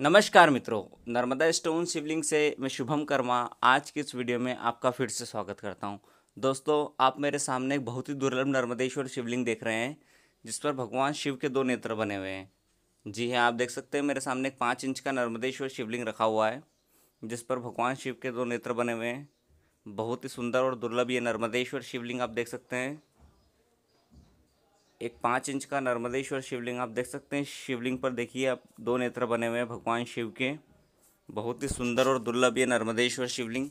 नमस्कार मित्रों नर्मदा स्टोन शिवलिंग से मैं शुभम कर्मा आज की इस वीडियो में आपका फिर से स्वागत करता हूं दोस्तों आप मेरे सामने एक बहुत ही दुर्लभ नर्मदेश्वर शिवलिंग देख रहे हैं जिस पर भगवान शिव के दो नेत्र बने हुए हैं जी हाँ आप देख सकते हैं मेरे सामने एक पाँच इंच का नर्मदेश्वर शिवलिंग रखा हुआ है जिस पर भगवान शिव के दो नेत्र बने हुए हैं बहुत ही सुंदर और दुर्लभ ये नर्मदेश्वर शिवलिंग आप देख सकते हैं एक पाँच इंच का नर्मदेश्वर शिवलिंग आप देख सकते हैं शिवलिंग पर देखिए आप दो नेत्र बने हुए हैं भगवान शिव के बहुत ही सुंदर और दुर्लभ ये नर्मदेश्वर शिवलिंग